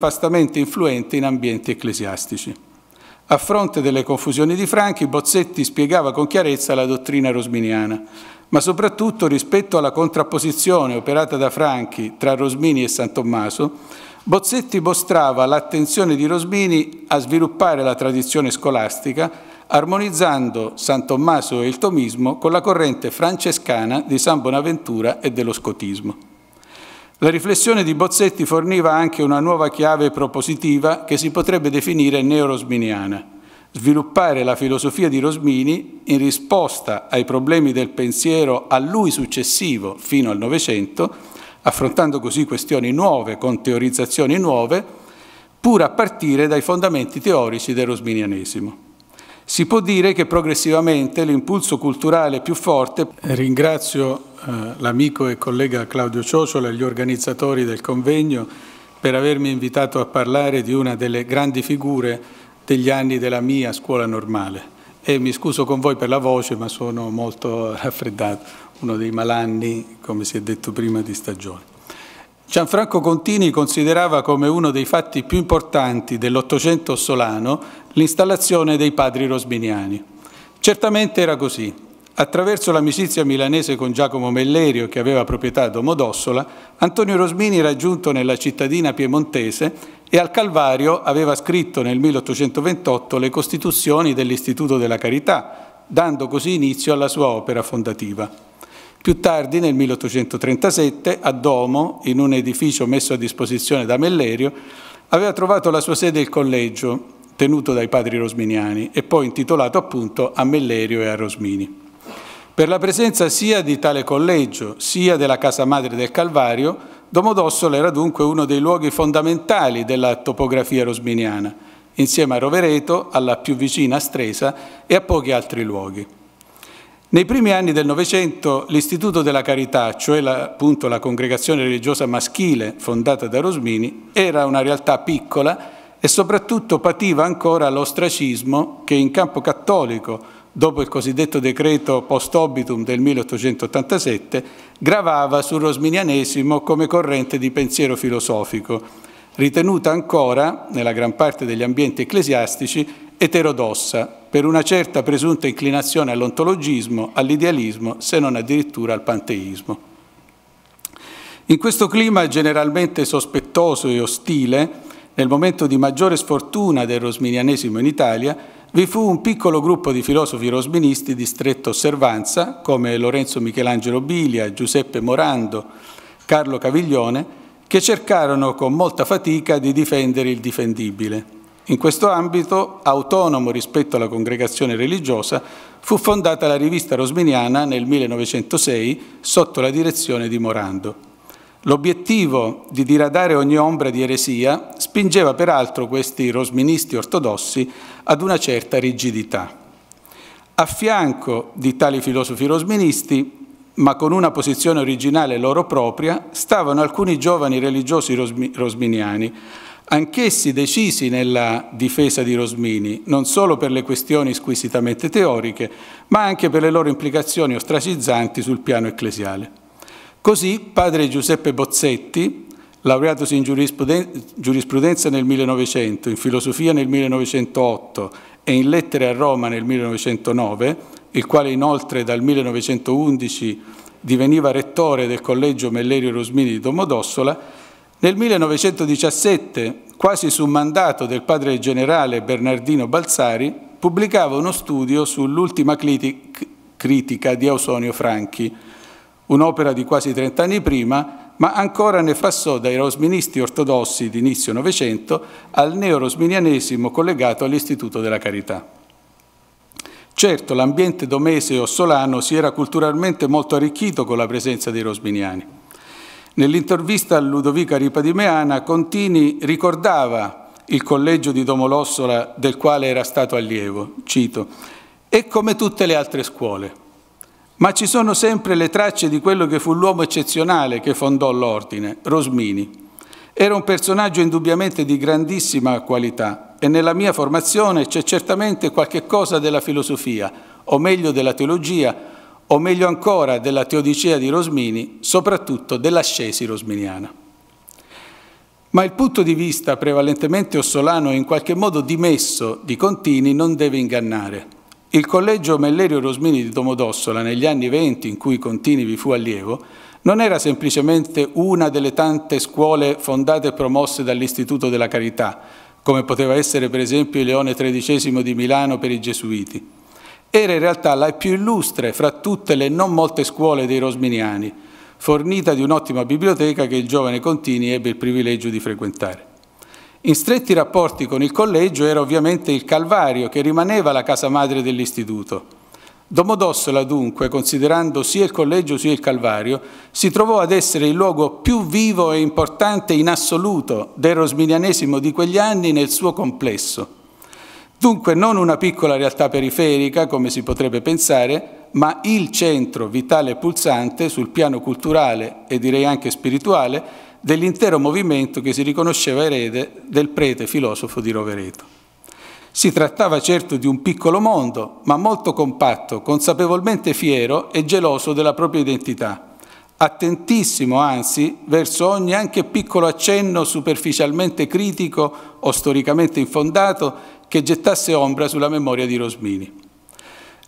vastamente influente in ambienti ecclesiastici. A fronte delle confusioni di Franchi, Bozzetti spiegava con chiarezza la dottrina rosminiana, ma soprattutto rispetto alla contrapposizione operata da Franchi tra Rosmini e San Tommaso, Bozzetti mostrava l'attenzione di Rosmini a sviluppare la tradizione scolastica, armonizzando San Tommaso e il tomismo con la corrente francescana di San Bonaventura e dello scotismo. La riflessione di Bozzetti forniva anche una nuova chiave propositiva che si potrebbe definire neorosminiana. Sviluppare la filosofia di Rosmini in risposta ai problemi del pensiero a lui successivo fino al Novecento, affrontando così questioni nuove con teorizzazioni nuove, pur a partire dai fondamenti teorici del rosminianesimo. Si può dire che progressivamente l'impulso culturale più forte, ringrazio eh, l'amico e collega Claudio Ciocciola e gli organizzatori del convegno per avermi invitato a parlare di una delle grandi figure degli anni della mia scuola normale. E mi scuso con voi per la voce, ma sono molto raffreddato, uno dei malanni, come si è detto prima, di stagione. Gianfranco Contini considerava come uno dei fatti più importanti dell'Ottocento solano l'installazione dei padri rosminiani. Certamente era così. Attraverso l'amicizia milanese con Giacomo Mellerio, che aveva proprietà Domodossola, Antonio Rosmini era giunto nella cittadina piemontese e al Calvario aveva scritto nel 1828 le costituzioni dell'Istituto della Carità, dando così inizio alla sua opera fondativa. Più tardi, nel 1837, a Domo, in un edificio messo a disposizione da Mellerio, aveva trovato la sua sede il collegio, tenuto dai padri rosminiani, e poi intitolato appunto a Mellerio e a Rosmini. Per la presenza sia di tale collegio, sia della casa madre del Calvario, Domodossola era dunque uno dei luoghi fondamentali della topografia rosminiana, insieme a Rovereto, alla più vicina Stresa e a pochi altri luoghi. Nei primi anni del Novecento l'Istituto della Carità, cioè la, appunto la congregazione religiosa maschile fondata da Rosmini, era una realtà piccola e soprattutto pativa ancora l'ostracismo che in campo cattolico, dopo il cosiddetto decreto post obitum del 1887, gravava sul rosminianesimo come corrente di pensiero filosofico, ritenuta ancora, nella gran parte degli ambienti ecclesiastici, eterodossa, per una certa presunta inclinazione all'ontologismo, all'idealismo, se non addirittura al panteismo. In questo clima generalmente sospettoso e ostile, nel momento di maggiore sfortuna del rosminianesimo in Italia, vi fu un piccolo gruppo di filosofi rosministi di stretta osservanza, come Lorenzo Michelangelo Bilia, Giuseppe Morando, Carlo Caviglione, che cercarono con molta fatica di difendere il difendibile. In questo ambito, autonomo rispetto alla congregazione religiosa, fu fondata la rivista rosminiana nel 1906 sotto la direzione di Morando. L'obiettivo di diradare ogni ombra di eresia spingeva peraltro questi rosministi ortodossi ad una certa rigidità. A fianco di tali filosofi rosministi, ma con una posizione originale loro propria, stavano alcuni giovani religiosi rosminiani, anch'essi decisi nella difesa di Rosmini, non solo per le questioni squisitamente teoriche, ma anche per le loro implicazioni ostracizzanti sul piano ecclesiale. Così padre Giuseppe Bozzetti, laureatosi in giurisprudenza nel 1900, in filosofia nel 1908 e in lettere a Roma nel 1909, il quale inoltre dal 1911 diveniva rettore del collegio Mellerio Rosmini di Domodossola, nel 1917, quasi su mandato del padre generale Bernardino Balzari, pubblicava uno studio sull'ultima critica di Ausonio Franchi, un'opera di quasi 30 anni prima, ma ancora ne passò dai rosministi ortodossi di inizio Novecento al neo-rosminianesimo collegato all'Istituto della Carità. Certo, l'ambiente domese o solano si era culturalmente molto arricchito con la presenza dei rosminiani. Nell'intervista a Ludovica Ripadimeana, Contini ricordava il collegio di Domolossola del quale era stato allievo, cito, e come tutte le altre scuole, ma ci sono sempre le tracce di quello che fu l'uomo eccezionale che fondò l'ordine, Rosmini. Era un personaggio indubbiamente di grandissima qualità e nella mia formazione c'è certamente qualche cosa della filosofia, o meglio della teologia, o meglio ancora della Teodicea di Rosmini, soprattutto dell'ascesi rosminiana. Ma il punto di vista prevalentemente ossolano e in qualche modo dimesso di Contini non deve ingannare. Il collegio Mellerio Rosmini di Domodossola negli anni venti in cui Contini vi fu allievo non era semplicemente una delle tante scuole fondate e promosse dall'Istituto della Carità, come poteva essere per esempio Leone XIII di Milano per i Gesuiti era in realtà la più illustre fra tutte le non molte scuole dei rosminiani, fornita di un'ottima biblioteca che il giovane Contini ebbe il privilegio di frequentare. In stretti rapporti con il collegio era ovviamente il Calvario, che rimaneva la casa madre dell'istituto. Domodossola dunque, considerando sia il collegio sia il Calvario, si trovò ad essere il luogo più vivo e importante in assoluto del rosminianesimo di quegli anni nel suo complesso. Dunque non una piccola realtà periferica, come si potrebbe pensare, ma il centro vitale e pulsante sul piano culturale e direi anche spirituale dell'intero movimento che si riconosceva erede del prete filosofo di Rovereto. Si trattava certo di un piccolo mondo, ma molto compatto, consapevolmente fiero e geloso della propria identità, attentissimo anzi verso ogni anche piccolo accenno superficialmente critico o storicamente infondato che gettasse ombra sulla memoria di Rosmini.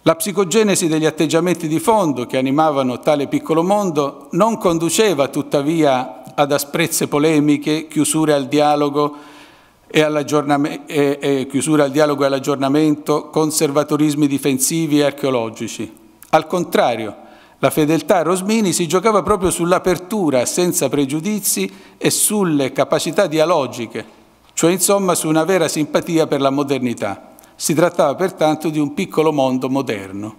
La psicogenesi degli atteggiamenti di fondo che animavano tale piccolo mondo non conduceva tuttavia ad asprezze polemiche, chiusure al dialogo e, e, e, chiusure al dialogo e all'aggiornamento, conservatorismi difensivi e archeologici. Al contrario, la fedeltà a Rosmini si giocava proprio sull'apertura senza pregiudizi e sulle capacità dialogiche cioè insomma su una vera simpatia per la modernità. Si trattava pertanto di un piccolo mondo moderno.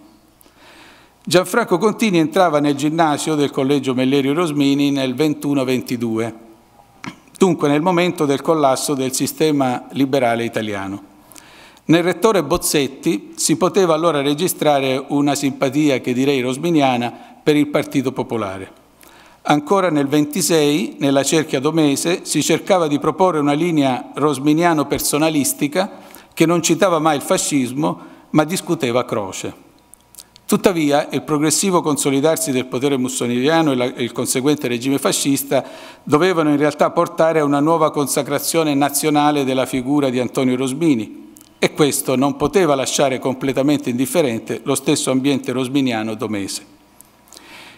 Gianfranco Contini entrava nel ginnasio del collegio Mellerio Rosmini nel 21-22, dunque nel momento del collasso del sistema liberale italiano. Nel rettore Bozzetti si poteva allora registrare una simpatia che direi rosminiana per il Partito Popolare. Ancora nel 26, nella cerchia domese, si cercava di proporre una linea rosminiano-personalistica che non citava mai il fascismo, ma discuteva croce. Tuttavia, il progressivo consolidarsi del potere mussoliniano e il conseguente regime fascista dovevano in realtà portare a una nuova consacrazione nazionale della figura di Antonio Rosmini e questo non poteva lasciare completamente indifferente lo stesso ambiente rosminiano domese.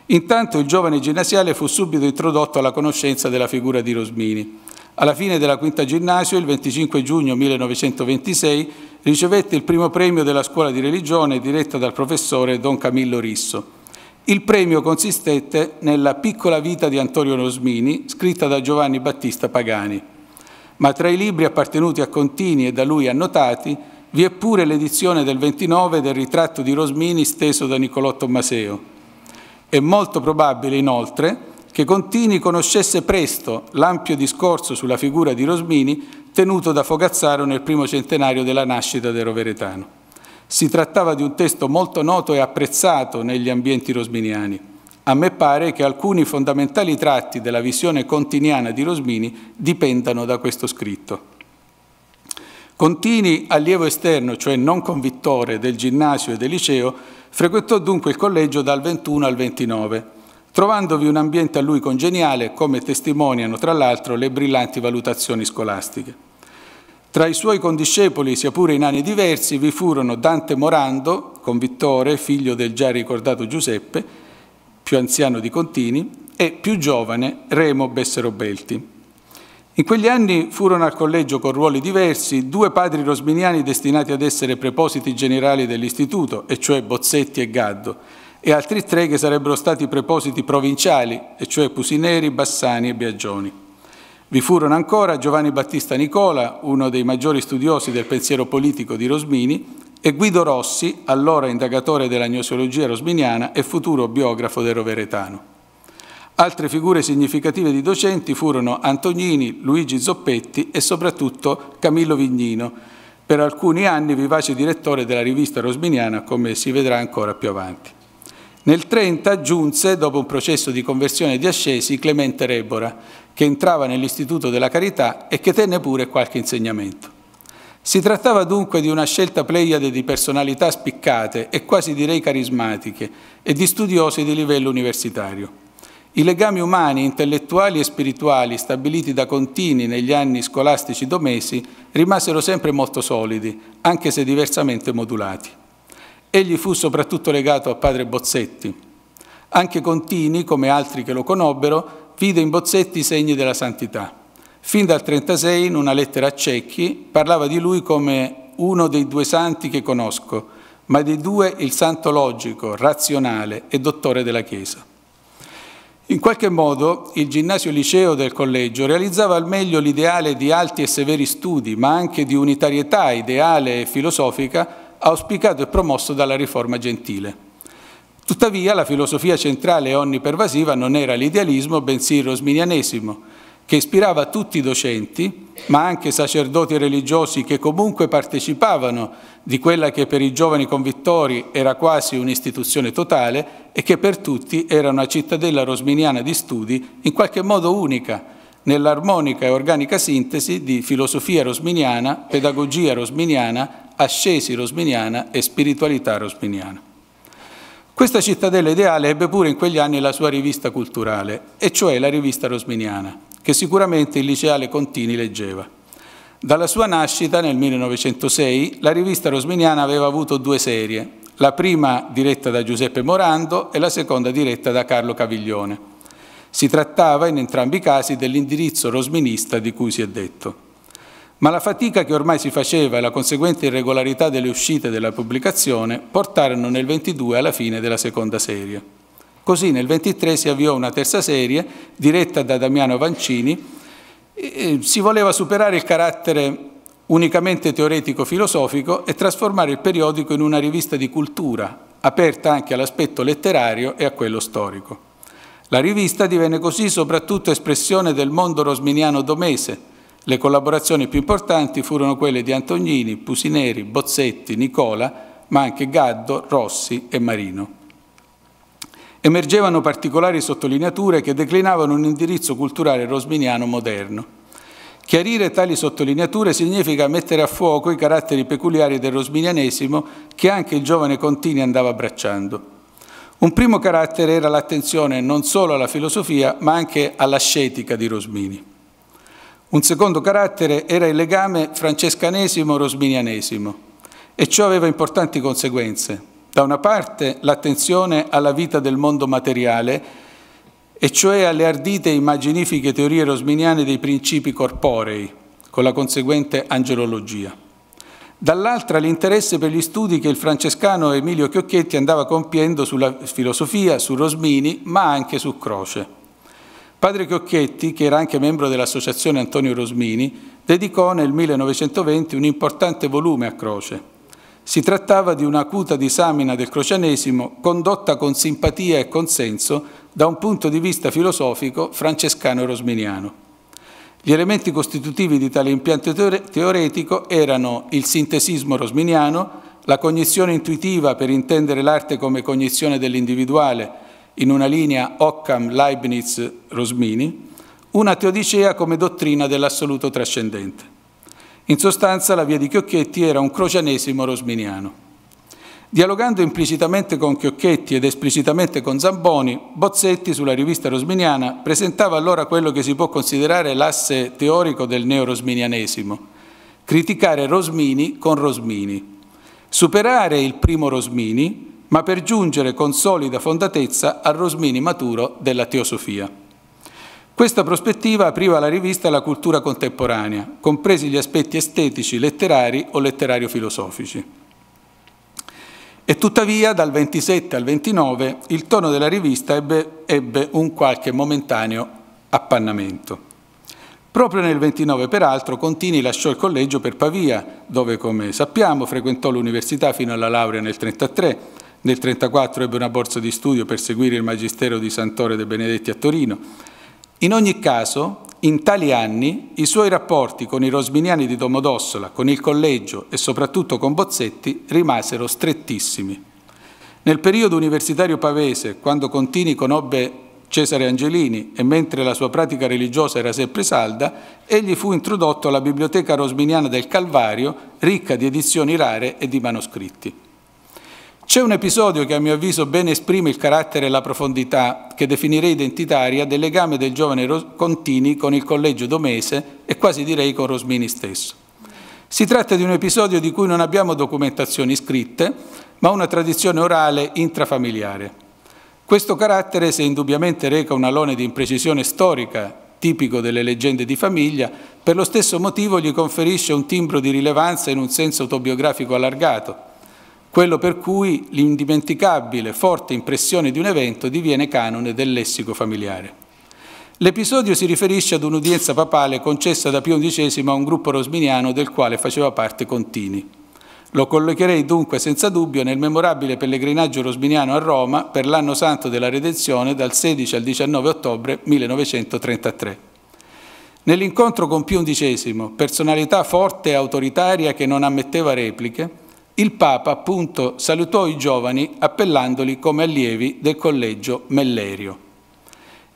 Intanto il giovane ginnasiale fu subito introdotto alla conoscenza della figura di Rosmini. Alla fine della quinta ginnasio, il 25 giugno 1926, ricevette il primo premio della scuola di religione diretta dal professore Don Camillo Risso. Il premio consistette nella piccola vita di Antonio Rosmini, scritta da Giovanni Battista Pagani. Ma tra i libri appartenuti a Contini e da lui annotati, vi è pure l'edizione del 29 del ritratto di Rosmini steso da Niccolò Tommaseo. È molto probabile inoltre che Contini conoscesse presto l'ampio discorso sulla figura di Rosmini tenuto da Fogazzaro nel primo centenario della nascita del Roveretano. Si trattava di un testo molto noto e apprezzato negli ambienti rosminiani. A me pare che alcuni fondamentali tratti della visione continiana di Rosmini dipendano da questo scritto. Contini, allievo esterno, cioè non convittore del ginnasio e del liceo, frequentò dunque il collegio dal 21 al 29, trovandovi un ambiente a lui congeniale, come testimoniano tra l'altro le brillanti valutazioni scolastiche. Tra i suoi condiscepoli, sia pure in anni diversi, vi furono Dante Morando, convittore, figlio del già ricordato Giuseppe, più anziano di Contini, e più giovane Remo Besserobelti. Belti. In quegli anni furono al collegio con ruoli diversi due padri rosminiani destinati ad essere prepositi generali dell'istituto, e cioè Bozzetti e Gaddo, e altri tre che sarebbero stati prepositi provinciali, e cioè Pusineri, Bassani e Biagioni. Vi furono ancora Giovanni Battista Nicola, uno dei maggiori studiosi del pensiero politico di Rosmini, e Guido Rossi, allora indagatore della gnoseologia rosminiana e futuro biografo del Roveretano. Altre figure significative di docenti furono Antonini, Luigi Zoppetti e soprattutto Camillo Vignino, per alcuni anni vivace direttore della rivista rosminiana, come si vedrà ancora più avanti. Nel 30 giunse, dopo un processo di conversione di ascesi, Clemente Rebora, che entrava nell'Istituto della Carità e che tenne pure qualche insegnamento. Si trattava dunque di una scelta pleiade di personalità spiccate e quasi direi carismatiche e di studiosi di livello universitario. I legami umani, intellettuali e spirituali stabiliti da Contini negli anni scolastici domesi rimasero sempre molto solidi, anche se diversamente modulati. Egli fu soprattutto legato a padre Bozzetti. Anche Contini, come altri che lo conobbero, vide in Bozzetti i segni della santità. Fin dal 1936, in una lettera a Cecchi, parlava di lui come uno dei due santi che conosco, ma dei due il santo logico, razionale e dottore della Chiesa. In qualche modo il ginnasio liceo del collegio realizzava al meglio l'ideale di alti e severi studi, ma anche di unitarietà ideale e filosofica auspicato e promosso dalla riforma gentile. Tuttavia la filosofia centrale e onnipervasiva non era l'idealismo, bensì il rosminianesimo, che ispirava tutti i docenti, ma anche sacerdoti religiosi che comunque partecipavano di quella che per i giovani convittori era quasi un'istituzione totale e che per tutti era una cittadella rosminiana di studi in qualche modo unica nell'armonica e organica sintesi di filosofia rosminiana, pedagogia rosminiana, ascesi rosminiana e spiritualità rosminiana. Questa cittadella ideale ebbe pure in quegli anni la sua rivista culturale, e cioè la rivista rosminiana, che sicuramente il liceale Contini leggeva. Dalla sua nascita nel 1906 la rivista rosminiana aveva avuto due serie, la prima diretta da Giuseppe Morando e la seconda diretta da Carlo Caviglione. Si trattava in entrambi i casi dell'indirizzo rosminista di cui si è detto. Ma la fatica che ormai si faceva e la conseguente irregolarità delle uscite della pubblicazione portarono nel 22 alla fine della seconda serie. Così nel 23 si avviò una terza serie diretta da Damiano Vancini. E si voleva superare il carattere unicamente teoretico-filosofico e trasformare il periodico in una rivista di cultura, aperta anche all'aspetto letterario e a quello storico. La rivista divenne così soprattutto espressione del mondo rosminiano domese. Le collaborazioni più importanti furono quelle di Antonini, Pusineri, Bozzetti, Nicola, ma anche Gaddo, Rossi e Marino emergevano particolari sottolineature che declinavano un indirizzo culturale rosminiano moderno. Chiarire tali sottolineature significa mettere a fuoco i caratteri peculiari del rosminianesimo che anche il giovane Contini andava abbracciando. Un primo carattere era l'attenzione non solo alla filosofia, ma anche all'ascetica di Rosmini. Un secondo carattere era il legame francescanesimo-rosminianesimo, e ciò aveva importanti conseguenze. Da una parte l'attenzione alla vita del mondo materiale, e cioè alle ardite e immaginifiche teorie rosminiane dei principi corporei, con la conseguente angelologia. Dall'altra l'interesse per gli studi che il francescano Emilio Chiocchetti andava compiendo sulla filosofia, su Rosmini, ma anche su Croce. Padre Chiocchetti, che era anche membro dell'associazione Antonio Rosmini, dedicò nel 1920 un importante volume a Croce, si trattava di un'acuta disamina del crocianesimo condotta con simpatia e consenso da un punto di vista filosofico francescano rosminiano. Gli elementi costitutivi di tale impianto teoretico erano il sintesismo rosminiano, la cognizione intuitiva per intendere l'arte come cognizione dell'individuale, in una linea Occam-Leibniz-Rosmini, una teodicea come dottrina dell'assoluto trascendente. In sostanza la via di Chiocchetti era un crocianesimo rosminiano. Dialogando implicitamente con Chiocchetti ed esplicitamente con Zamboni, Bozzetti sulla rivista rosminiana presentava allora quello che si può considerare l'asse teorico del neorosminianesimo, criticare Rosmini con Rosmini, superare il primo Rosmini, ma per giungere con solida fondatezza al Rosmini maturo della teosofia. Questa prospettiva apriva la rivista alla cultura contemporanea, compresi gli aspetti estetici, letterari o letterario-filosofici. E tuttavia dal 27 al 29 il tono della rivista ebbe, ebbe, un qualche momentaneo appannamento. Proprio nel 29, peraltro, Contini lasciò il collegio per Pavia, dove, come sappiamo, frequentò l'università fino alla laurea nel 33. Nel 34 ebbe una borsa di studio per seguire il magistero di Sant'Ore de Benedetti a Torino in ogni caso, in tali anni i suoi rapporti con i rosminiani di Domodossola, con il collegio e soprattutto con Bozzetti rimasero strettissimi. Nel periodo universitario pavese, quando Contini conobbe Cesare Angelini e mentre la sua pratica religiosa era sempre salda, egli fu introdotto alla Biblioteca Rosminiana del Calvario, ricca di edizioni rare e di manoscritti. C'è un episodio che a mio avviso ben esprime il carattere e la profondità, che definirei identitaria, del legame del giovane Contini con il collegio domese e quasi direi con Rosmini stesso. Si tratta di un episodio di cui non abbiamo documentazioni scritte, ma una tradizione orale intrafamiliare. Questo carattere, se indubbiamente reca un alone di imprecisione storica, tipico delle leggende di famiglia, per lo stesso motivo gli conferisce un timbro di rilevanza in un senso autobiografico allargato, quello per cui l'indimenticabile, forte impressione di un evento diviene canone del lessico familiare. L'episodio si riferisce ad un'udienza papale concessa da Pio XI a un gruppo rosminiano del quale faceva parte Contini. Lo collocherei dunque senza dubbio nel memorabile pellegrinaggio rosminiano a Roma per l'anno santo della Redenzione dal 16 al 19 ottobre 1933. Nell'incontro con Pio XI, personalità forte e autoritaria che non ammetteva repliche, il Papa appunto salutò i giovani appellandoli come allievi del collegio Mellerio.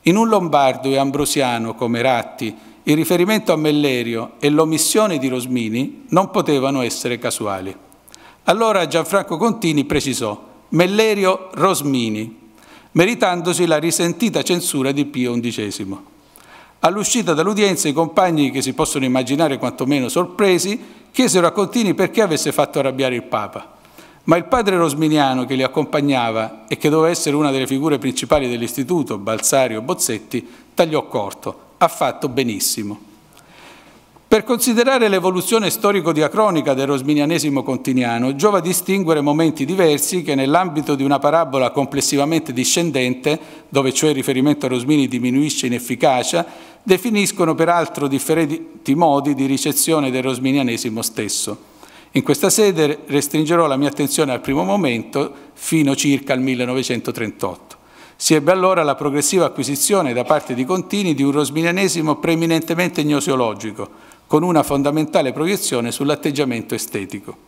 In un lombardo e ambrosiano come Ratti, il riferimento a Mellerio e l'omissione di Rosmini non potevano essere casuali. Allora Gianfranco Contini precisò Mellerio Rosmini, meritandosi la risentita censura di Pio XI. All'uscita dall'udienza i compagni, che si possono immaginare quantomeno sorpresi, chiesero a Contini perché avesse fatto arrabbiare il Papa. Ma il padre rosminiano che li accompagnava e che doveva essere una delle figure principali dell'istituto, Balsario Bozzetti, tagliò corto. Ha fatto benissimo. Per considerare l'evoluzione storico-diacronica del rosminianesimo continiano, giova distinguere momenti diversi che nell'ambito di una parabola complessivamente discendente, dove cioè il riferimento a Rosmini diminuisce in efficacia, definiscono peraltro differenti modi di ricezione del rosminianesimo stesso. In questa sede restringerò la mia attenzione al primo momento fino circa al 1938. Si ebbe allora la progressiva acquisizione da parte di Contini di un rosminianesimo preeminentemente gnoseologico, con una fondamentale proiezione sull'atteggiamento estetico.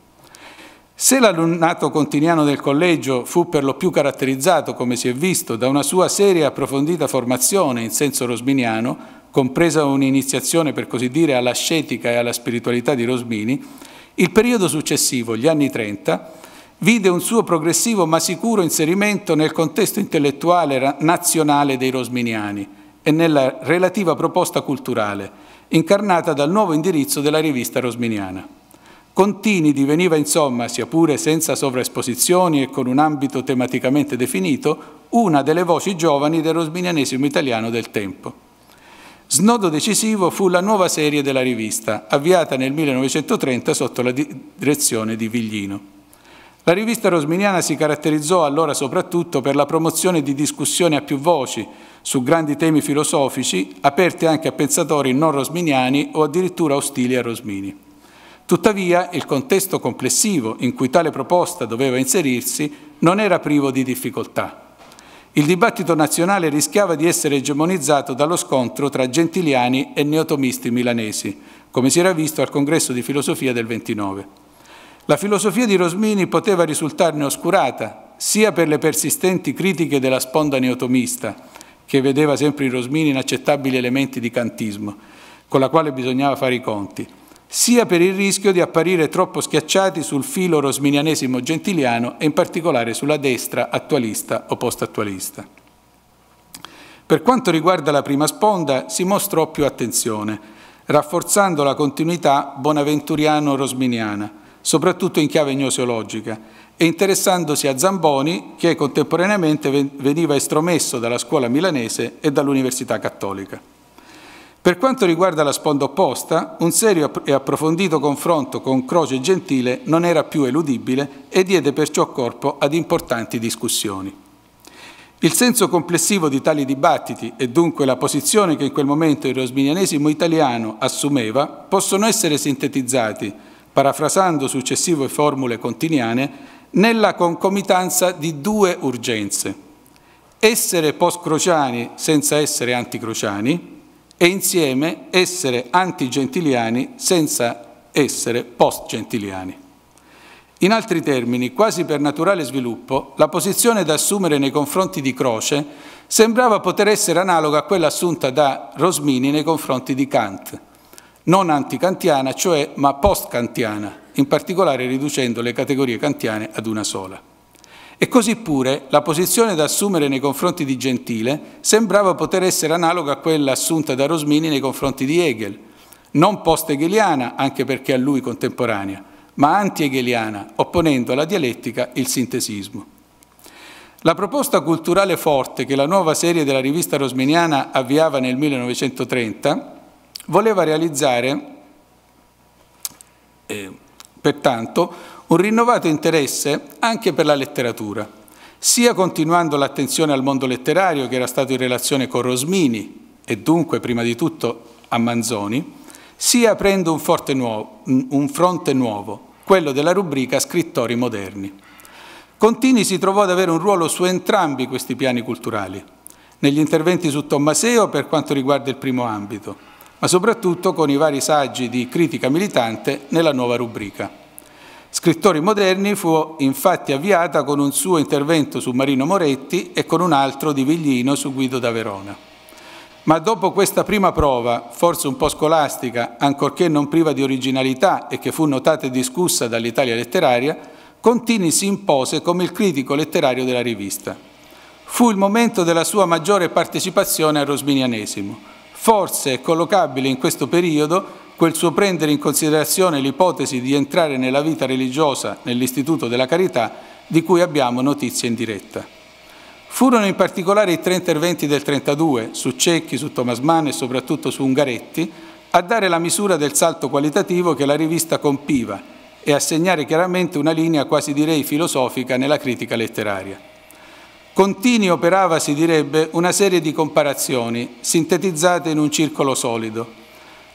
Se l'alunnato continiano del collegio fu per lo più caratterizzato, come si è visto, da una sua seria e approfondita formazione in senso rosminiano, compresa un'iniziazione per così dire all'ascetica e alla spiritualità di Rosmini, il periodo successivo, gli anni 30, vide un suo progressivo ma sicuro inserimento nel contesto intellettuale nazionale dei rosminiani e nella relativa proposta culturale, incarnata dal nuovo indirizzo della rivista rosminiana. Contini diveniva insomma, sia pure senza sovraesposizioni e con un ambito tematicamente definito, una delle voci giovani del rosminianesimo italiano del tempo. Snodo decisivo fu la nuova serie della rivista, avviata nel 1930 sotto la direzione di Viglino. La rivista rosminiana si caratterizzò allora soprattutto per la promozione di discussioni a più voci su grandi temi filosofici, aperte anche a pensatori non rosminiani o addirittura ostili a Rosmini. Tuttavia, il contesto complessivo in cui tale proposta doveva inserirsi non era privo di difficoltà il dibattito nazionale rischiava di essere egemonizzato dallo scontro tra gentiliani e neotomisti milanesi, come si era visto al congresso di filosofia del 29. La filosofia di Rosmini poteva risultarne oscurata, sia per le persistenti critiche della sponda neotomista, che vedeva sempre in Rosmini inaccettabili elementi di cantismo, con la quale bisognava fare i conti, sia per il rischio di apparire troppo schiacciati sul filo rosminianesimo gentiliano e in particolare sulla destra attualista o post-attualista. Per quanto riguarda la prima sponda si mostrò più attenzione, rafforzando la continuità bonaventuriano-rosminiana, soprattutto in chiave gnoseologica, e interessandosi a Zamboni che contemporaneamente veniva estromesso dalla scuola milanese e dall'Università Cattolica. Per quanto riguarda la sponda opposta, un serio e approfondito confronto con Croce e Gentile non era più eludibile e diede perciò corpo ad importanti discussioni. Il senso complessivo di tali dibattiti e dunque la posizione che in quel momento il rosminianesimo italiano assumeva possono essere sintetizzati, parafrasando successive formule continiane, nella concomitanza di due urgenze. Essere post-crociani senza essere anticrociani, e insieme essere antigentiliani senza essere post-gentiliani. In altri termini, quasi per naturale sviluppo, la posizione da assumere nei confronti di Croce sembrava poter essere analoga a quella assunta da Rosmini nei confronti di Kant, non anticantiana, cioè, ma post-kantiana, in particolare riducendo le categorie kantiane ad una sola. E così pure la posizione da assumere nei confronti di Gentile sembrava poter essere analoga a quella assunta da Rosmini nei confronti di Hegel, non post-hegeliana, anche perché a lui contemporanea, ma anti-hegeliana, opponendo alla dialettica il sintesismo. La proposta culturale forte che la nuova serie della rivista rosminiana avviava nel 1930 voleva realizzare, eh, pertanto, un rinnovato interesse anche per la letteratura, sia continuando l'attenzione al mondo letterario che era stato in relazione con Rosmini e dunque prima di tutto a Manzoni, sia aprendo un, nuovo, un fronte nuovo, quello della rubrica Scrittori moderni. Contini si trovò ad avere un ruolo su entrambi questi piani culturali, negli interventi su Tommaseo per quanto riguarda il primo ambito, ma soprattutto con i vari saggi di critica militante nella nuova rubrica. Scrittori moderni fu infatti avviata con un suo intervento su Marino Moretti e con un altro di Viglino su Guido da Verona. Ma dopo questa prima prova, forse un po' scolastica, ancorché non priva di originalità e che fu notata e discussa dall'Italia letteraria, Contini si impose come il critico letterario della rivista. Fu il momento della sua maggiore partecipazione al rosminianesimo. Forse è collocabile in questo periodo quel suo prendere in considerazione l'ipotesi di entrare nella vita religiosa nell'Istituto della Carità di cui abbiamo notizia in diretta. Furono in particolare i tre interventi del 32 su Cecchi, su Thomas Mann e soprattutto su Ungaretti a dare la misura del salto qualitativo che la rivista compiva e a segnare chiaramente una linea quasi direi filosofica nella critica letteraria. Contini operava, si direbbe, una serie di comparazioni sintetizzate in un circolo solido,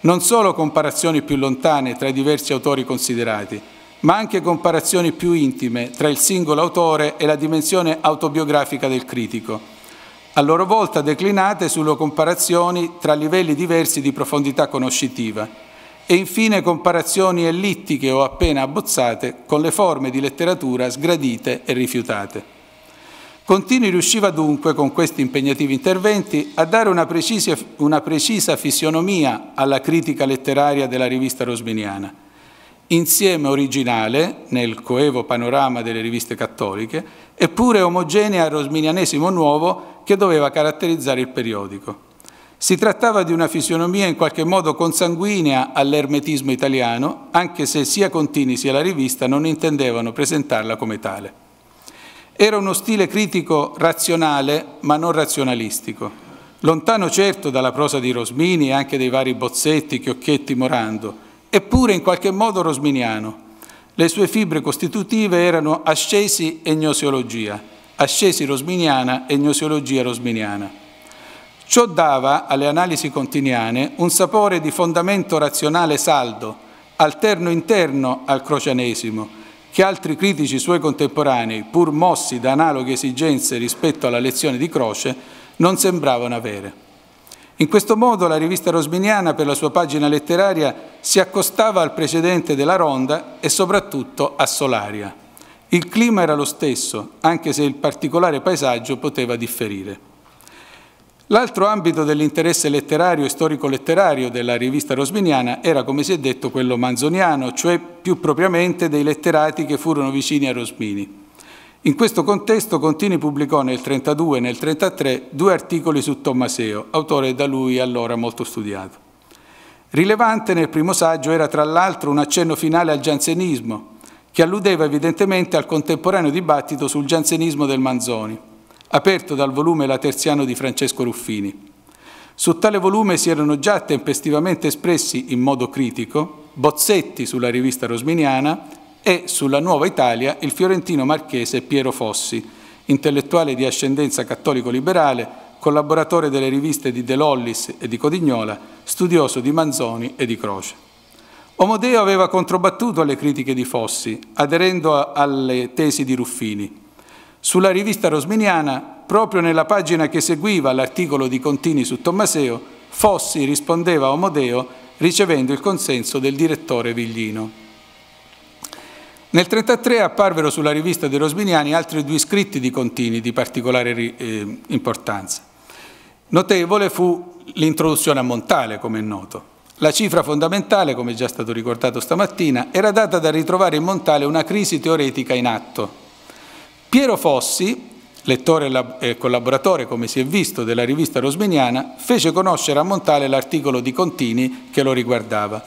non solo comparazioni più lontane tra i diversi autori considerati, ma anche comparazioni più intime tra il singolo autore e la dimensione autobiografica del critico, a loro volta declinate sulle comparazioni tra livelli diversi di profondità conoscitiva e infine comparazioni ellittiche o appena abbozzate con le forme di letteratura sgradite e rifiutate. Contini riusciva dunque, con questi impegnativi interventi, a dare una precisa, una precisa fisionomia alla critica letteraria della rivista rosminiana. Insieme originale, nel coevo panorama delle riviste cattoliche, eppure omogenea al rosminianesimo nuovo che doveva caratterizzare il periodico. Si trattava di una fisionomia in qualche modo consanguinea all'ermetismo italiano, anche se sia Contini sia la rivista non intendevano presentarla come tale. Era uno stile critico razionale ma non razionalistico, lontano certo dalla prosa di Rosmini e anche dei vari Bozzetti, Chiocchetti, Morando, eppure in qualche modo rosminiano. Le sue fibre costitutive erano ascesi e gnoseologia, ascesi rosminiana e gnoseologia rosminiana. Ciò dava alle analisi continiane un sapore di fondamento razionale saldo, alterno interno al crocianesimo, che altri critici suoi contemporanei, pur mossi da analoghe esigenze rispetto alla lezione di Croce, non sembravano avere. In questo modo la rivista rosminiana per la sua pagina letteraria si accostava al precedente della Ronda e soprattutto a Solaria. Il clima era lo stesso, anche se il particolare paesaggio poteva differire. L'altro ambito dell'interesse letterario e storico-letterario della rivista rosminiana era, come si è detto, quello manzoniano, cioè più propriamente dei letterati che furono vicini a Rosmini. In questo contesto Contini pubblicò nel 1932 e nel 1933 due articoli su Tommaseo, autore da lui allora molto studiato. Rilevante nel primo saggio era tra l'altro un accenno finale al giansenismo, che alludeva evidentemente al contemporaneo dibattito sul giansenismo del Manzoni aperto dal volume Laterziano di Francesco Ruffini. Su tale volume si erano già tempestivamente espressi in modo critico Bozzetti sulla rivista rosminiana e sulla Nuova Italia il fiorentino marchese Piero Fossi, intellettuale di ascendenza cattolico-liberale, collaboratore delle riviste di De Lollis e di Codignola, studioso di Manzoni e di Croce. Omodeo aveva controbattuto alle critiche di Fossi, aderendo alle tesi di Ruffini. Sulla rivista rosminiana, proprio nella pagina che seguiva l'articolo di Contini su Tommaseo, Fossi rispondeva a Omodeo ricevendo il consenso del direttore Viglino. Nel 1933 apparvero sulla rivista dei Rosminiani altri due scritti di Contini di particolare eh, importanza. Notevole fu l'introduzione a Montale, come è noto. La cifra fondamentale, come è già stato ricordato stamattina, era data da ritrovare in Montale una crisi teoretica in atto, Piero Fossi, lettore e collaboratore, come si è visto, della rivista rosminiana, fece conoscere a Montale l'articolo di Contini che lo riguardava.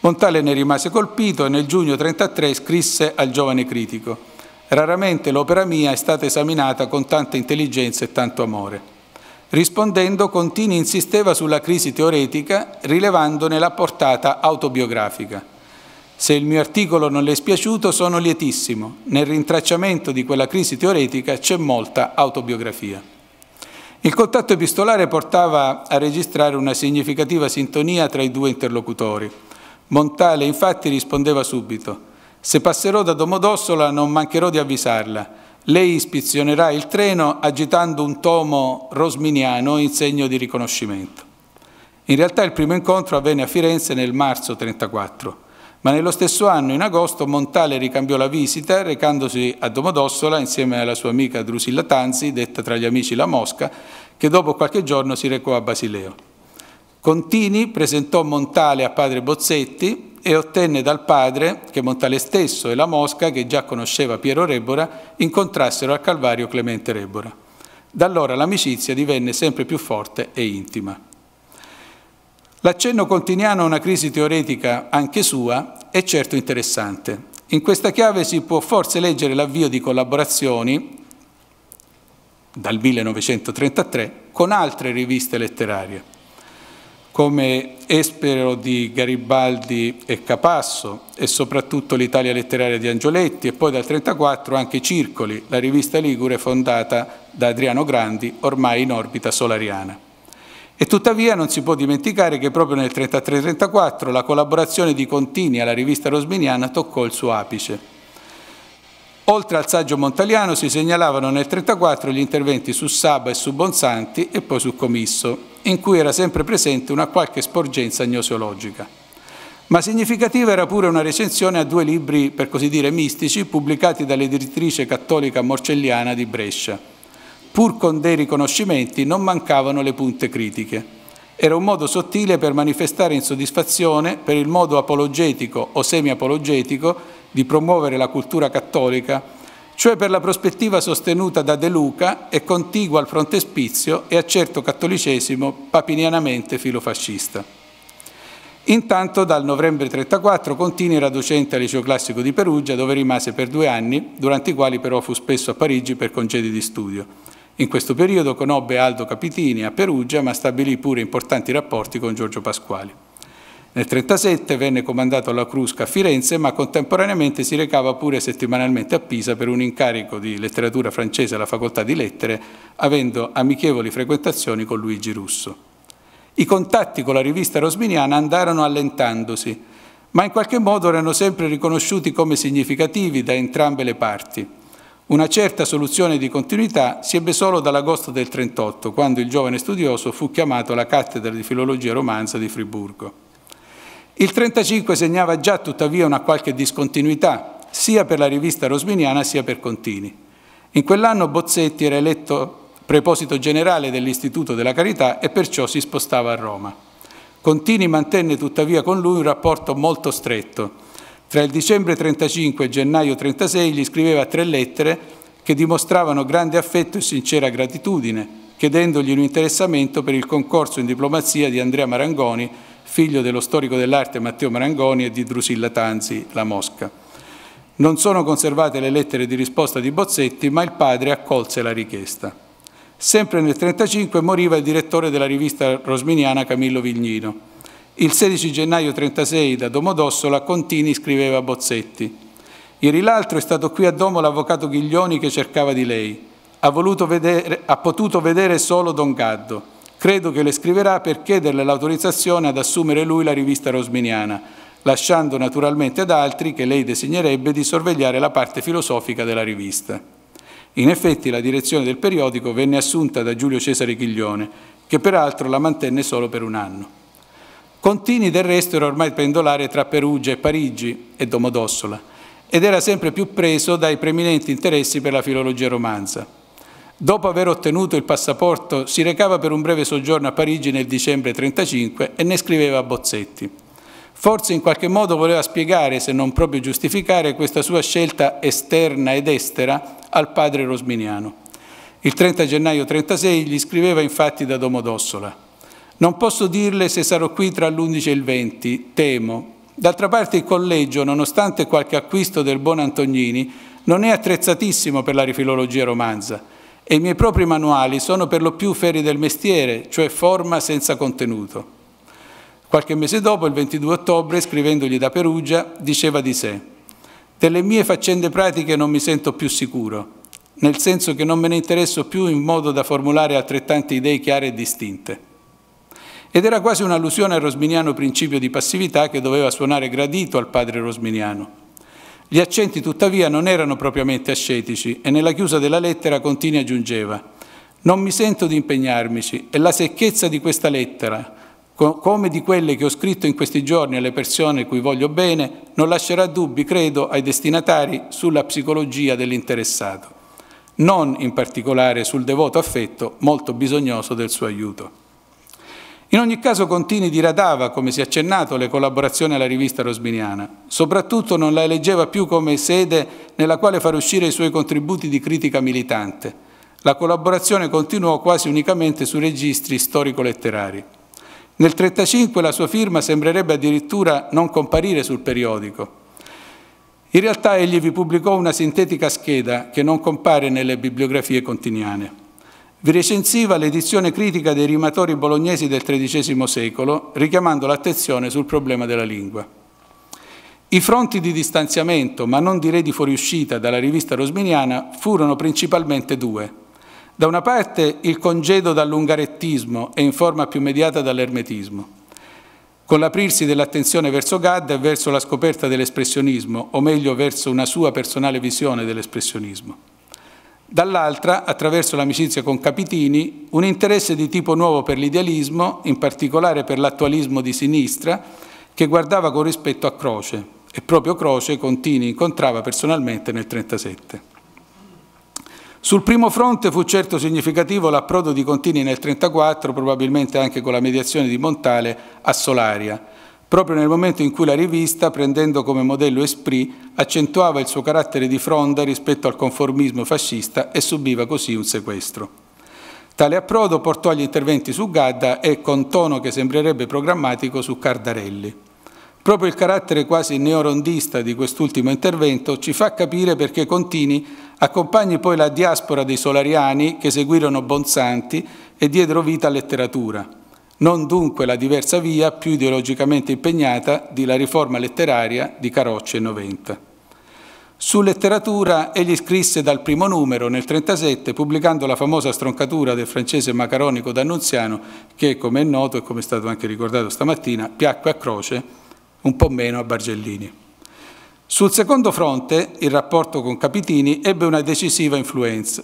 Montale ne rimase colpito e nel giugno 1933 scrisse al giovane critico «Raramente l'opera mia è stata esaminata con tanta intelligenza e tanto amore». Rispondendo, Contini insisteva sulla crisi teoretica, rilevandone la portata autobiografica. Se il mio articolo non le è spiaciuto, sono lietissimo. Nel rintracciamento di quella crisi teoretica c'è molta autobiografia. Il contatto epistolare portava a registrare una significativa sintonia tra i due interlocutori. Montale infatti rispondeva subito «Se passerò da Domodossola non mancherò di avvisarla. Lei ispizionerà il treno agitando un tomo rosminiano in segno di riconoscimento». In realtà il primo incontro avvenne a Firenze nel marzo 34 ma nello stesso anno, in agosto, Montale ricambiò la visita recandosi a Domodossola insieme alla sua amica Drusilla Tanzi, detta tra gli amici la Mosca, che dopo qualche giorno si recò a Basileo. Contini presentò Montale a padre Bozzetti e ottenne dal padre che Montale stesso e la Mosca, che già conosceva Piero Rebora, incontrassero al Calvario Clemente Rebora. Da allora l'amicizia divenne sempre più forte e intima. L'accenno continiano a una crisi teoretica anche sua è certo interessante. In questa chiave si può forse leggere l'avvio di collaborazioni dal 1933 con altre riviste letterarie, come Espero di Garibaldi e Capasso e soprattutto l'Italia letteraria di Angioletti e poi dal 1934 anche Circoli, la rivista ligure fondata da Adriano Grandi, ormai in orbita solariana. E tuttavia non si può dimenticare che proprio nel 1933 1934 la collaborazione di Contini alla rivista rosminiana toccò il suo apice. Oltre al saggio montaliano si segnalavano nel 1934 gli interventi su Saba e su Bonsanti e poi su Comisso, in cui era sempre presente una qualche sporgenza gnoseologica. Ma significativa era pure una recensione a due libri, per così dire, mistici, pubblicati dall'editrice cattolica morcelliana di Brescia. Pur con dei riconoscimenti non mancavano le punte critiche. Era un modo sottile per manifestare insoddisfazione per il modo apologetico o semi-apologetico di promuovere la cultura cattolica, cioè per la prospettiva sostenuta da De Luca e contigua al frontespizio e a certo cattolicesimo papinianamente filofascista. Intanto dal novembre 1934 Contini era docente al Liceo Classico di Perugia dove rimase per due anni, durante i quali però fu spesso a Parigi per congedi di studio. In questo periodo conobbe Aldo Capitini a Perugia, ma stabilì pure importanti rapporti con Giorgio Pasquali. Nel 1937 venne comandato alla Crusca a Firenze, ma contemporaneamente si recava pure settimanalmente a Pisa per un incarico di letteratura francese alla Facoltà di Lettere, avendo amichevoli frequentazioni con Luigi Russo. I contatti con la rivista rosminiana andarono allentandosi, ma in qualche modo erano sempre riconosciuti come significativi da entrambe le parti. Una certa soluzione di continuità si ebbe solo dall'agosto del 38, quando il giovane studioso fu chiamato alla cattedra di filologia romanza di Friburgo. Il 35 segnava già tuttavia una qualche discontinuità, sia per la rivista rosminiana sia per Contini. In quell'anno Bozzetti era eletto preposito generale dell'Istituto della Carità e perciò si spostava a Roma. Contini mantenne tuttavia con lui un rapporto molto stretto, tra il dicembre 35 e il gennaio 36 gli scriveva tre lettere che dimostravano grande affetto e sincera gratitudine, chiedendogli un interessamento per il concorso in diplomazia di Andrea Marangoni, figlio dello storico dell'arte Matteo Marangoni e di Drusilla Tanzi, la Mosca. Non sono conservate le lettere di risposta di Bozzetti, ma il padre accolse la richiesta. Sempre nel 1935 moriva il direttore della rivista rosminiana Camillo Vignino. Il 16 gennaio 1936 da Domodossola Contini scriveva a Bozzetti «Ieri l'altro è stato qui a Domo l'avvocato Ghiglioni che cercava di lei. Ha, vedere, ha potuto vedere solo Don Gaddo. Credo che le scriverà per chiederle l'autorizzazione ad assumere lui la rivista rosminiana, lasciando naturalmente ad altri, che lei designerebbe, di sorvegliare la parte filosofica della rivista. In effetti la direzione del periodico venne assunta da Giulio Cesare Ghiglione, che peraltro la mantenne solo per un anno. Contini del resto era ormai pendolare tra Perugia e Parigi e Domodossola ed era sempre più preso dai preminenti interessi per la filologia romanza. Dopo aver ottenuto il passaporto si recava per un breve soggiorno a Parigi nel dicembre 35 e ne scriveva a Bozzetti. Forse in qualche modo voleva spiegare, se non proprio giustificare, questa sua scelta esterna ed estera al padre rosminiano. Il 30 gennaio 36 gli scriveva infatti da Domodossola. Non posso dirle se sarò qui tra l'11 e il 20, temo. D'altra parte il collegio, nonostante qualche acquisto del buon Antonini, non è attrezzatissimo per la rifilologia romanza e i miei propri manuali sono per lo più feri del mestiere, cioè forma senza contenuto. Qualche mese dopo, il 22 ottobre, scrivendogli da Perugia, diceva di sé «Delle mie faccende pratiche non mi sento più sicuro, nel senso che non me ne interesso più in modo da formulare altrettante idee chiare e distinte». Ed era quasi un'allusione al rosminiano principio di passività che doveva suonare gradito al padre rosminiano. Gli accenti tuttavia non erano propriamente ascetici e nella chiusa della lettera Contini aggiungeva «Non mi sento di impegnarmici e la secchezza di questa lettera, come di quelle che ho scritto in questi giorni alle persone cui voglio bene, non lascerà dubbi, credo, ai destinatari sulla psicologia dell'interessato, non in particolare sul devoto affetto molto bisognoso del suo aiuto. In ogni caso Contini diradava, come si è accennato, le collaborazioni alla rivista rosminiana. Soprattutto non la eleggeva più come sede nella quale far uscire i suoi contributi di critica militante. La collaborazione continuò quasi unicamente su registri storico-letterari. Nel 1935 la sua firma sembrerebbe addirittura non comparire sul periodico. In realtà egli vi pubblicò una sintetica scheda che non compare nelle bibliografie continiane vi recensiva l'edizione critica dei rimatori bolognesi del XIII secolo, richiamando l'attenzione sul problema della lingua. I fronti di distanziamento, ma non direi di fuoriuscita, dalla rivista rosminiana furono principalmente due. Da una parte il congedo dall'ungarettismo e in forma più mediata dall'ermetismo. Con l'aprirsi dell'attenzione verso Gad e verso la scoperta dell'espressionismo, o meglio verso una sua personale visione dell'espressionismo dall'altra, attraverso l'amicizia con Capitini, un interesse di tipo nuovo per l'idealismo, in particolare per l'attualismo di sinistra, che guardava con rispetto a Croce, e proprio Croce Contini incontrava personalmente nel 1937. Sul primo fronte fu certo significativo l'approdo di Contini nel 1934, probabilmente anche con la mediazione di Montale, a Solaria, proprio nel momento in cui la rivista, prendendo come modello Esprit, accentuava il suo carattere di fronda rispetto al conformismo fascista e subiva così un sequestro. Tale approdo portò agli interventi su Gadda e, con tono che sembrerebbe programmatico, su Cardarelli. Proprio il carattere quasi neorondista di quest'ultimo intervento ci fa capire perché Contini accompagni poi la diaspora dei solariani che seguirono Bonsanti e diedero vita a letteratura non dunque la diversa via più ideologicamente impegnata di la riforma letteraria di Carocci e Noventa. Su letteratura egli scrisse dal primo numero nel 1937, pubblicando la famosa stroncatura del francese macaronico D'Annunziano, che come è noto e come è stato anche ricordato stamattina, piacque a Croce, un po' meno a Bargellini. Sul secondo fronte, il rapporto con Capitini ebbe una decisiva influenza.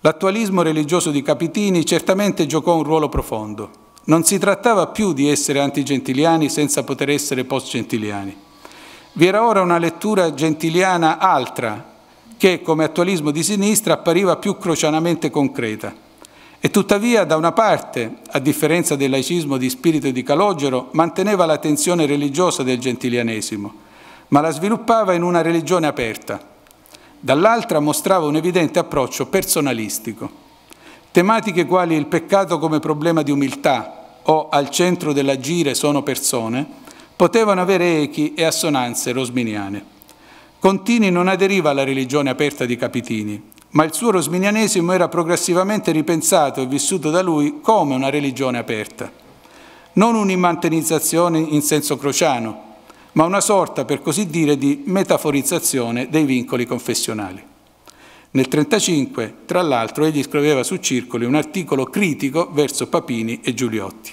L'attualismo religioso di Capitini certamente giocò un ruolo profondo. Non si trattava più di essere antigentiliani senza poter essere post-gentiliani. Vi era ora una lettura gentiliana altra, che come attualismo di sinistra appariva più crocianamente concreta. E tuttavia, da una parte, a differenza del laicismo di spirito di Calogero, manteneva la tensione religiosa del gentilianesimo, ma la sviluppava in una religione aperta. Dall'altra mostrava un evidente approccio personalistico. Tematiche quali il peccato come problema di umiltà, o al centro dell'agire sono persone, potevano avere echi e assonanze rosminiane. Contini non aderiva alla religione aperta di Capitini, ma il suo rosminianesimo era progressivamente ripensato e vissuto da lui come una religione aperta. Non un'immantenizzazione in senso crociano, ma una sorta, per così dire, di metaforizzazione dei vincoli confessionali. Nel 1935, tra l'altro, egli scriveva su Circoli un articolo critico verso Papini e Giuliotti.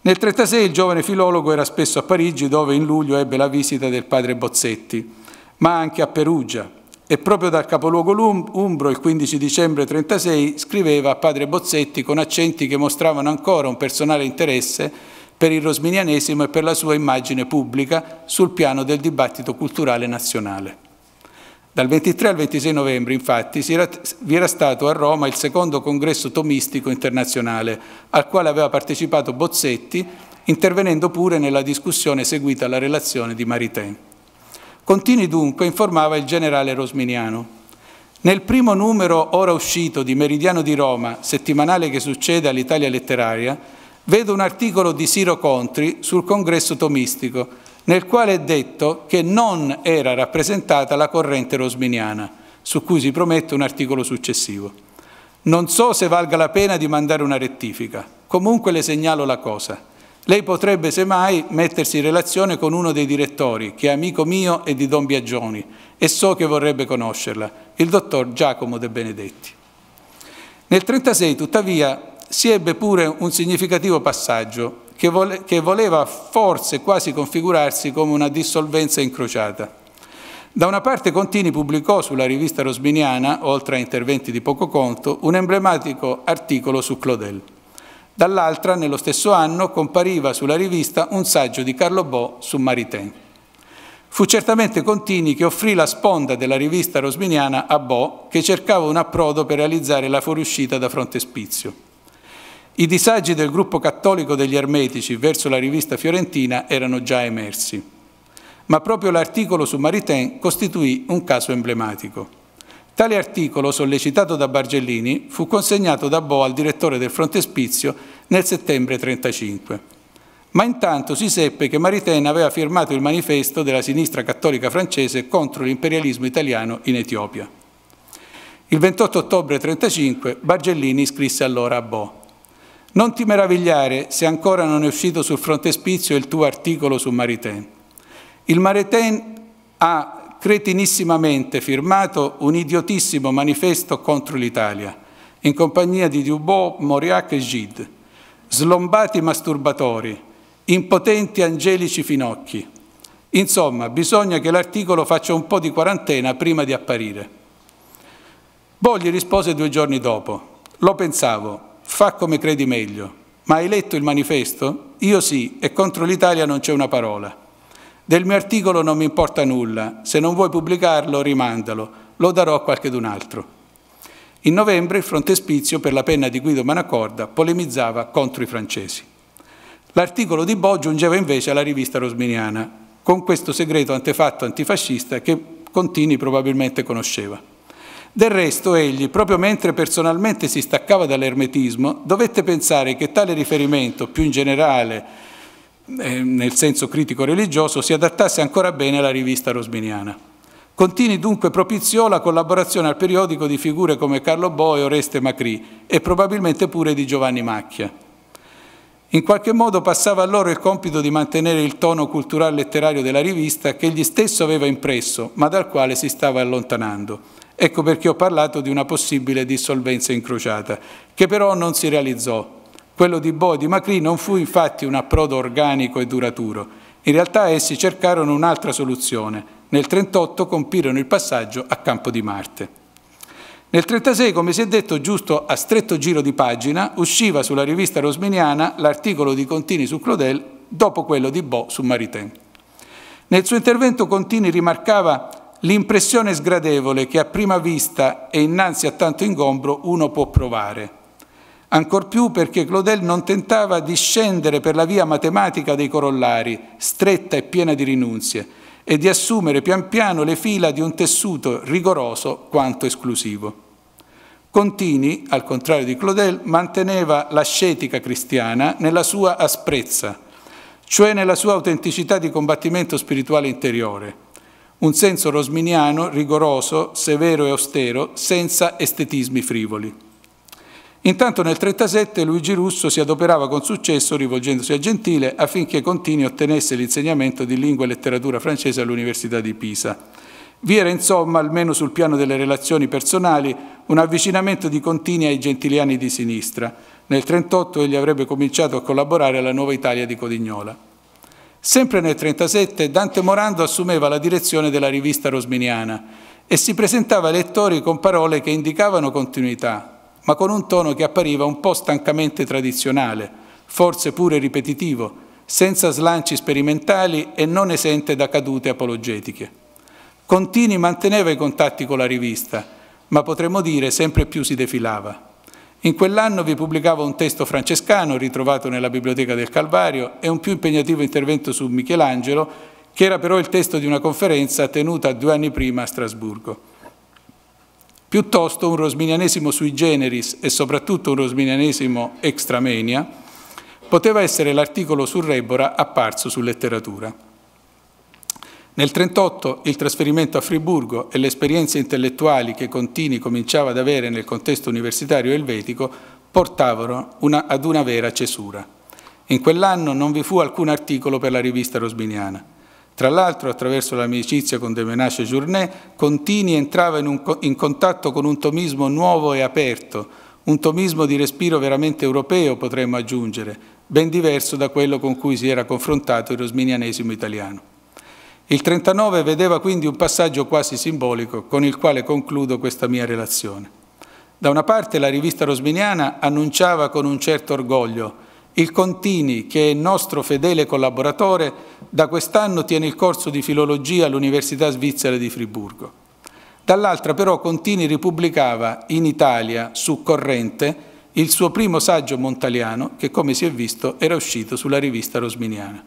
Nel 1936 il giovane filologo era spesso a Parigi, dove in luglio ebbe la visita del padre Bozzetti, ma anche a Perugia. E proprio dal capoluogo Umbro, il 15 dicembre 1936, scriveva a padre Bozzetti con accenti che mostravano ancora un personale interesse per il rosminianesimo e per la sua immagine pubblica sul piano del dibattito culturale nazionale. Dal 23 al 26 novembre, infatti, vi era stato a Roma il secondo congresso tomistico internazionale, al quale aveva partecipato Bozzetti, intervenendo pure nella discussione seguita alla relazione di Maritain. Contini dunque informava il generale Rosminiano. Nel primo numero ora uscito di Meridiano di Roma, settimanale che succede all'Italia letteraria, vedo un articolo di Siro Contri sul congresso tomistico, nel quale è detto che non era rappresentata la corrente rosminiana, su cui si promette un articolo successivo. Non so se valga la pena di mandare una rettifica, comunque le segnalo la cosa. Lei potrebbe semmai mettersi in relazione con uno dei direttori, che è amico mio e di Don Biagioni, e so che vorrebbe conoscerla, il dottor Giacomo De Benedetti. Nel 1936, tuttavia, si ebbe pure un significativo passaggio che, vole, che voleva forse quasi configurarsi come una dissolvenza incrociata. Da una parte Contini pubblicò sulla rivista rosminiana, oltre a interventi di poco conto, un emblematico articolo su Claudel. Dall'altra, nello stesso anno, compariva sulla rivista un saggio di Carlo Bo su Maritain. Fu certamente Contini che offrì la sponda della rivista rosminiana a Bo, che cercava un approdo per realizzare la fuoriuscita da Frontespizio. I disagi del gruppo cattolico degli ermetici verso la rivista fiorentina erano già emersi, ma proprio l'articolo su Maritain costituì un caso emblematico. Tale articolo, sollecitato da Bargellini, fu consegnato da Bo al direttore del frontespizio nel settembre 1935. Ma intanto si seppe che Maritain aveva firmato il manifesto della sinistra cattolica francese contro l'imperialismo italiano in Etiopia. Il 28 ottobre 1935 Bargellini scrisse allora a Bo non ti meravigliare se ancora non è uscito sul frontespizio il tuo articolo su Maritain. Il Maritain ha cretinissimamente firmato un idiotissimo manifesto contro l'Italia, in compagnia di Dubois, Mauriac e Gide, slombati masturbatori, impotenti angelici finocchi. Insomma, bisogna che l'articolo faccia un po' di quarantena prima di apparire. Bo gli rispose due giorni dopo. Lo pensavo, fa come credi meglio. Ma hai letto il manifesto? Io sì, e contro l'Italia non c'è una parola. Del mio articolo non mi importa nulla, se non vuoi pubblicarlo rimandalo, lo darò a qualchedun altro. In novembre il frontespizio per la penna di Guido Manacorda polemizzava contro i francesi. L'articolo di Bo giungeva invece alla rivista rosminiana, con questo segreto antefatto antifascista che Contini probabilmente conosceva. Del resto egli, proprio mentre personalmente si staccava dall'ermetismo, dovette pensare che tale riferimento, più in generale, eh, nel senso critico religioso, si adattasse ancora bene alla rivista rosminiana. Contini dunque propiziò la collaborazione al periodico di figure come Carlo Boe, Oreste Macri e probabilmente pure di Giovanni Macchia. In qualche modo passava a loro il compito di mantenere il tono culturale letterario della rivista che egli stesso aveva impresso, ma dal quale si stava allontanando Ecco perché ho parlato di una possibile dissolvenza incrociata, che però non si realizzò. Quello di Bo e di Macri non fu infatti un approdo organico e duraturo. In realtà essi cercarono un'altra soluzione. Nel 1938 compirono il passaggio a Campo di Marte. Nel 1936, come si è detto, giusto a stretto giro di pagina, usciva sulla rivista rosminiana l'articolo di Contini su Claudel dopo quello di Bo su Maritain. Nel suo intervento Contini rimarcava l'impressione sgradevole che a prima vista e innanzi a tanto ingombro uno può provare. Ancor più perché Claudel non tentava di scendere per la via matematica dei corollari, stretta e piena di rinunzie, e di assumere pian piano le fila di un tessuto rigoroso quanto esclusivo. Contini, al contrario di Claudel, manteneva l'ascetica cristiana nella sua asprezza, cioè nella sua autenticità di combattimento spirituale interiore un senso rosminiano rigoroso, severo e austero, senza estetismi frivoli. Intanto nel 1937 Luigi Russo si adoperava con successo, rivolgendosi a Gentile, affinché Contini ottenesse l'insegnamento di lingua e letteratura francese all'Università di Pisa. Vi era insomma, almeno sul piano delle relazioni personali, un avvicinamento di Contini ai gentiliani di sinistra. Nel 1938 egli avrebbe cominciato a collaborare alla Nuova Italia di Codignola. Sempre nel 1937 Dante Morando assumeva la direzione della rivista rosminiana e si presentava ai lettori con parole che indicavano continuità, ma con un tono che appariva un po' stancamente tradizionale, forse pure ripetitivo, senza slanci sperimentali e non esente da cadute apologetiche. Contini manteneva i contatti con la rivista, ma potremmo dire sempre più si defilava. In quell'anno vi pubblicavo un testo francescano ritrovato nella Biblioteca del Calvario e un più impegnativo intervento su Michelangelo, che era però il testo di una conferenza tenuta due anni prima a Strasburgo. Piuttosto un rosminianesimo sui generis e soprattutto un rosminianesimo extramenia poteva essere l'articolo su Rebora apparso su letteratura. Nel 1938 il trasferimento a Friburgo e le esperienze intellettuali che Contini cominciava ad avere nel contesto universitario elvetico portavano una, ad una vera cesura. In quell'anno non vi fu alcun articolo per la rivista rosminiana. Tra l'altro, attraverso l'amicizia con De Menasce Journet, Contini entrava in, un, in, contatto con un tomismo nuovo e aperto, un tomismo di respiro veramente europeo, potremmo aggiungere, ben diverso da quello con cui si era confrontato il rosminianesimo italiano. Il 39 vedeva quindi un passaggio quasi simbolico con il quale concludo questa mia relazione. Da una parte la rivista rosminiana annunciava con un certo orgoglio il Contini, che è nostro fedele collaboratore, da quest'anno tiene il corso di filologia all'Università svizzera di Friburgo. Dall'altra però Contini ripubblicava in Italia, su Corrente, il suo primo saggio montaliano che, come si è visto, era uscito sulla rivista rosminiana.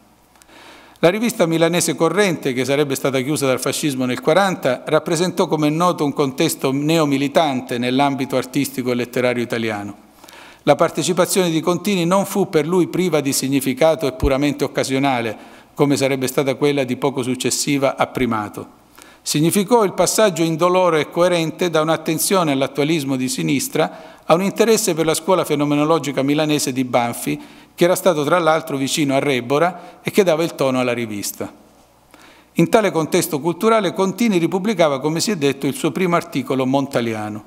La rivista milanese Corrente, che sarebbe stata chiusa dal fascismo nel 1940, rappresentò come noto un contesto neomilitante nell'ambito artistico e letterario italiano. La partecipazione di Contini non fu per lui priva di significato e puramente occasionale, come sarebbe stata quella di poco successiva a Primato. Significò il passaggio indolore e coerente da un'attenzione all'attualismo di sinistra a un interesse per la scuola fenomenologica milanese di Banfi che era stato tra l'altro vicino a Rebora e che dava il tono alla rivista. In tale contesto culturale Contini ripubblicava, come si è detto, il suo primo articolo montaliano.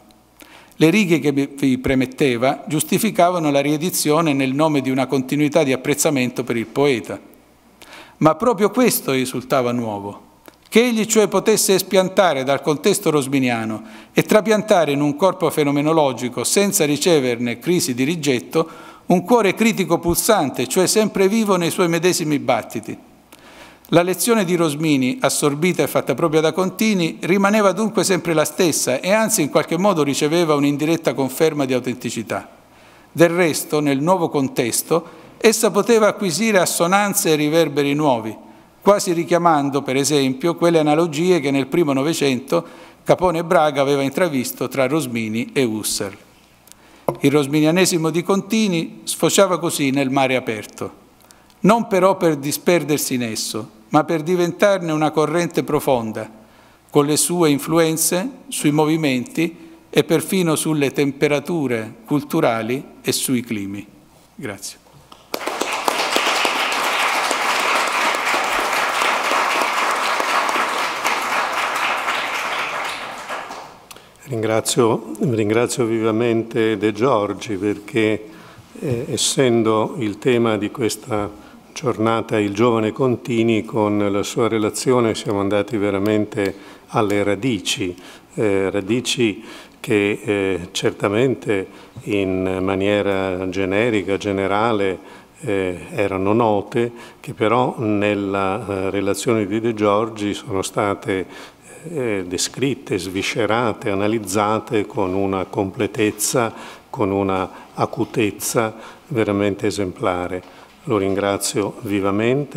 Le righe che vi premetteva giustificavano la riedizione nel nome di una continuità di apprezzamento per il poeta. Ma proprio questo risultava nuovo, che egli cioè potesse espiantare dal contesto rosminiano e trapiantare in un corpo fenomenologico senza riceverne crisi di rigetto un cuore critico pulsante, cioè sempre vivo nei suoi medesimi battiti. La lezione di Rosmini, assorbita e fatta propria da Contini, rimaneva dunque sempre la stessa e anzi in qualche modo riceveva un'indiretta conferma di autenticità. Del resto, nel nuovo contesto, essa poteva acquisire assonanze e riverberi nuovi, quasi richiamando, per esempio, quelle analogie che nel primo Novecento Capone Braga aveva intravisto tra Rosmini e Husserl il rosminianesimo di Contini sfociava così nel mare aperto, non però per disperdersi in esso, ma per diventarne una corrente profonda, con le sue influenze sui movimenti e perfino sulle temperature culturali e sui climi. Grazie. Ringrazio, ringrazio, vivamente De Giorgi perché eh, essendo il tema di questa giornata il giovane Contini, con la sua relazione siamo andati veramente alle radici, eh, radici che eh, certamente in maniera generica, generale, eh, erano note, che però nella eh, relazione di De Giorgi sono state eh, descritte, sviscerate, analizzate con una completezza, con una acutezza veramente esemplare. Lo ringrazio vivamente.